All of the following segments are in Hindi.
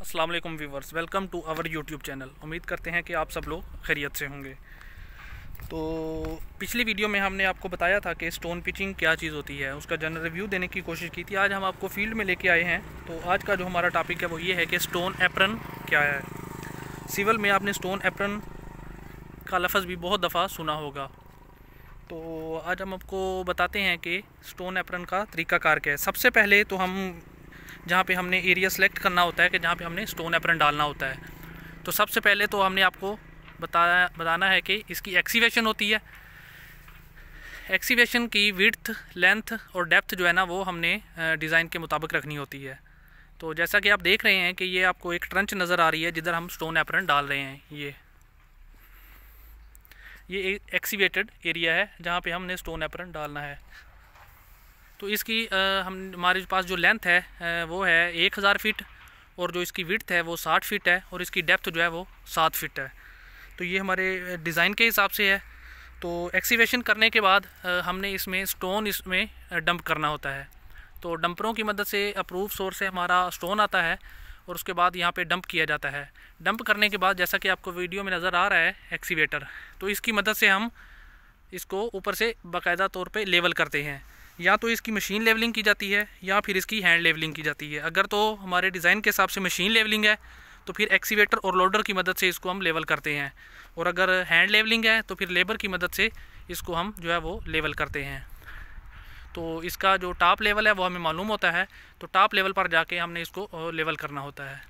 Aslam viewers welcome to our YouTube channel उम्मीद करते हैं कि आप सब लोग खैरियत से होंगे तो पिछली वीडियो में हमने आपको बताया था कि स्टोन पिचिंग क्या चीज़ होती है उसका जनरल रिव्यू देने की कोशिश की थी आज हम आपको फील्ड में लेके आए हैं तो आज का जो हमारा टॉपिक है वो ये है कि स्टोन एप्रन क्या है सिविल में आपने स्टोन एप्रन का लफ्ज़ भी बहुत दफ़ा सुना होगा तो आज हम आपको बताते हैं कि स्टोन एप्रन का तरीक़ाकार क्या है सबसे पहले तो हम जहाँ पे हमने एरिया सेलेक्ट करना होता है कि जहाँ पे हमने स्टोन एपरन डालना होता है तो सबसे पहले तो हमने आपको बताया बताना है कि इसकी एक्सीवेशन होती है एक्सीवेशन की विर्थ लेंथ और डेप्थ जो है ना वो हमने डिज़ाइन के मुताबिक रखनी होती है तो जैसा कि आप देख रहे हैं कि ये आपको एक ट्रंच नज़र आ रही है जिधर हम स्टोन एपरन डाल रहे हैं ये ये एक्सीवेटेड एरिया है जहाँ पे हमने स्टोन एपरन डालना है तो इसकी हम हमारे पास जो लेंथ है वो है एक हज़ार फीट और जो इसकी विथ है वो साठ फीट है और इसकी डेप्थ जो है वो सात फीट है तो ये हमारे डिज़ाइन के हिसाब से है तो एक्सीवेशन करने के बाद हमने इसमें स्टोन इसमें डंप करना होता है तो डंपरों की मदद से अप्रूव सोर्स से हमारा स्टोन आता है और उसके बाद यहाँ पे डंप किया जाता है डंप करने के बाद जैसा कि आपको वीडियो में नज़र आ रहा है एक्सीवेटर तो इसकी मदद से हम इसको ऊपर से बाकायदा तौर पे लेवल करते हैं या तो इसकी मशीन लेवलिंग की जाती है या फिर इसकी हैंड लेवलिंग की जाती है अगर तो हमारे डिज़ाइन के हिसाब से मशीन लेवलिंग है तो फिर एक्सीवेटर और लोडर की मदद से इसको हम लेवल करते हैं और अगर हैंड लेवलिंग है तो फिर लेबर की मदद से इसको हम जो है वो लेवल करते हैं तो इसका जो टॉप लेवल है वो हमें मालूम होता है तो टॉप लेवल पर जाके हमने इसको लेवल करना होता है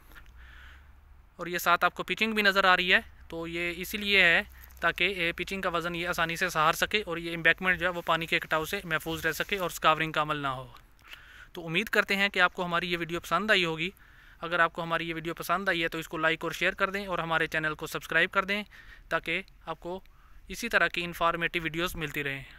और ये साथ आपको पिचिंग भी नज़र आ रही है तो ये इसीलिए है ताकि पिचिंग का वज़न ये आसानी से सहार सके और ये इम्बैकमेंट जो है वो पानी के कटाव से महफूज रह सके और स्कावरिंग का अमल ना हो तो उम्मीद करते हैं कि आपको हमारी ये वीडियो पसंद आई होगी अगर आपको हमारी ये वीडियो पसंद आई है तो इसको लाइक और शेयर कर दें और हमारे चैनल को सब्सक्राइब कर दें ताकि आपको इसी तरह की इन्फॉर्मेटिव वीडियोज़ मिलती रहें